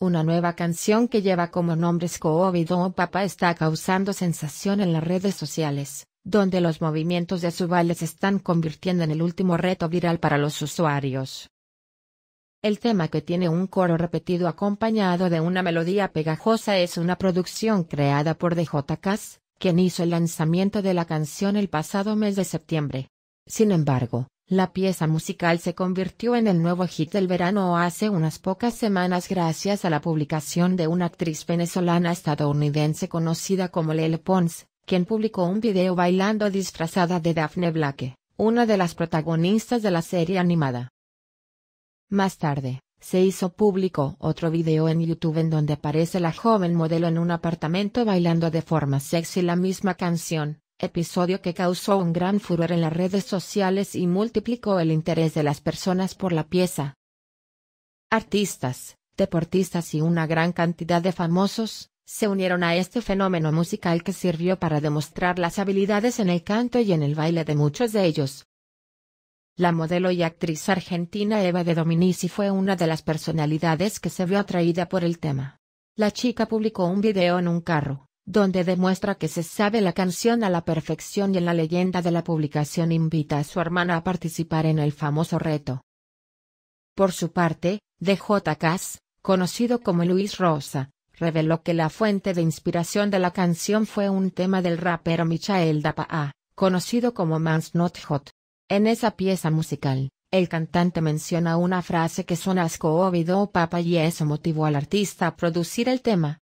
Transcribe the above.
Una nueva canción que lleva como nombre Scooby Doo Papa está causando sensación en las redes sociales, donde los movimientos de su baile se están convirtiendo en el último reto viral para los usuarios. El tema que tiene un coro repetido acompañado de una melodía pegajosa es una producción creada por DJ Kass, quien hizo el lanzamiento de la canción el pasado mes de septiembre. Sin embargo, la pieza musical se convirtió en el nuevo hit del verano hace unas pocas semanas gracias a la publicación de una actriz venezolana estadounidense conocida como Lele Pons, quien publicó un video bailando disfrazada de Daphne Blake, una de las protagonistas de la serie animada. Más tarde, se hizo público otro video en YouTube en donde aparece la joven modelo en un apartamento bailando de forma sexy la misma canción, episodio que causó un gran furor en las redes sociales y multiplicó el interés de las personas por la pieza. Artistas, deportistas y una gran cantidad de famosos, se unieron a este fenómeno musical que sirvió para demostrar las habilidades en el canto y en el baile de muchos de ellos. La modelo y actriz argentina Eva de Dominici fue una de las personalidades que se vio atraída por el tema. La chica publicó un video en un carro, donde demuestra que se sabe la canción a la perfección y en la leyenda de la publicación invita a su hermana a participar en el famoso reto. Por su parte, DJ Cass, conocido como Luis Rosa, reveló que la fuente de inspiración de la canción fue un tema del rapero Michael Dapaa, conocido como Man's Not Hot. En esa pieza musical, el cantante menciona una frase que son asco oh, o papa y eso motivó al artista a producir el tema.